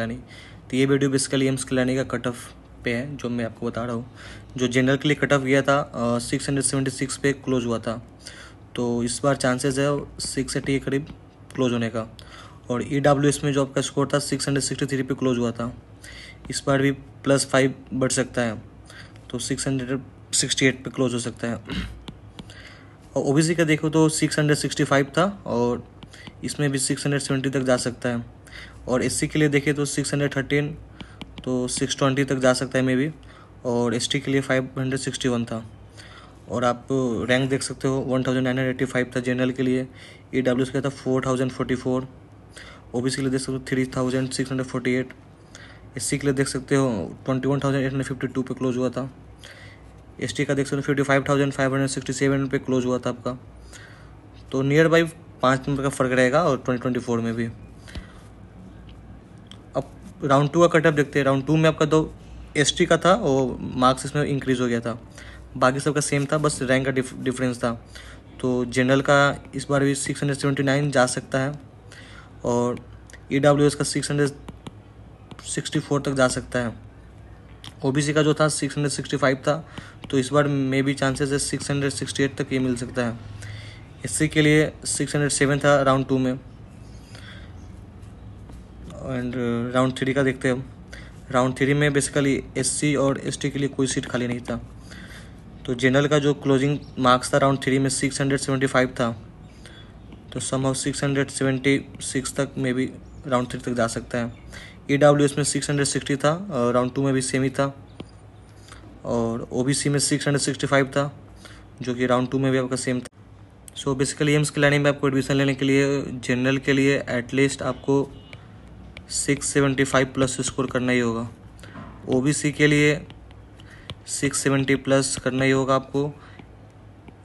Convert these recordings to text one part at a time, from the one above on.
यानी तो ये वीडियो बेसिकली एम्स खिलानी का कट ऑफ पे है जो मैं आपको बता रहा हूँ जो जनरल के लिए कट ऑफ गया था सिक्स हंड्रेड सेवेंटी सिक्स पे क्लोज हुआ था तो इस बार चांसेस है सिक्स एटी के करीब क्लोज होने का और ई डब्ल्यू एस में जो आपका स्कोर था सिक्स हंड्रेड सिक्सटी थ्री पे क्लोज हुआ था इस बार भी प्लस फाइव बढ़ सकता है तो सिक्स हंड्रेड सिक्सटी एट पे क्लोज हो सकता है और ओ का देखो तो सिक्स हंड्रेड सिक्सटी फाइव था और इसमें भी सिक्स हंड्रेड सेवेंटी तक जा सकता है और एस के लिए देखिए तो सिक्स हंड्रेड थर्टीन तो सिक्स ट्वेंटी तक जा सकता है मे बी और एस के लिए फाइव हंड्रेड सिक्सटी वन था और आप रैंक देख सकते हो one thousand nine hundred eighty five था जनरल के लिए ई डब्ल्यू का था four thousand forty four O B C के लिए देख सकते हो three thousand six hundred forty eight S C के लिए देख सकते हो twenty one thousand eight hundred fifty two close हुआ था एस टी का देख सकते हो fifty five thousand five hundred sixty seven पे क्लोज हुआ था आपका तो नियर बाई पाँच नंबर का फ़र्क रहेगा और ट्वेंटी ट्वेंटी फोर में भी राउंड टू का कटअप देखते हैं राउंड टू में आपका दो एस का था और मार्क्स इसमें इंक्रीज़ हो गया था बाकी सबका सेम था बस रैंक का डिफरेंस था तो जनरल का इस बार भी सिक्स हंड्रेड सेवेंटी नाइन जा सकता है और ई डब्ल्यू एस का सिक्स हंड्रेड सिक्सटी फोर तक जा सकता है ओ बी सी का जो था सिक्स हंड्रेड सिक्सटी फाइव था तो इस बार मे बी चांसेस है सिक्स हंड्रेड सिक्सटी एट तक ये मिल सकता है एस सी के लिए सिक्स हंड्रेड सेवन था राउंड टू में एंड राउंड थ्री का देखते हैं हम राउंड थ्री में बेसिकली एससी और एसटी के लिए कोई सीट खाली नहीं था तो जनरल का जो क्लोजिंग मार्क्स था राउंड थ्री में सिक्स हंड्रेड सेवेंटी फाइव था तो some of six hundred seventy six तक मे बी राउंड थ्री तक जा सकता है ई डब्ल्यू एस में सिक्स हंड्रेड सिक्सटी था और राउंड टू में भी सेम ही था और ओ बी सी में सिक्स हंड्रेड सिक्सटी फाइव था जो कि राउंड टू में भी आपका सेम था सो बेसिकली एम्स की लाइन में आपको एडमिशन लेने के लिए जनरल के लिए एटलीस्ट आपको six seventy five plus score करना ही होगा ओ बी सी के लिए सिक्स सेवेंटी प्लस करना ही होगा आपको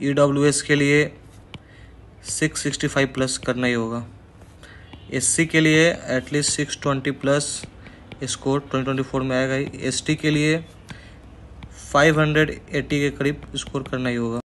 ई डब्ल्यू एस के लिए सिक्स सिक्सटी फाइव प्लस करना ही होगा एस सी के लिए at least six twenty plus score twenty twenty four में आएगा ही एस टी के लिए फाइव हंड्रेड एट्टी के करीब स्कोर करना ही होगा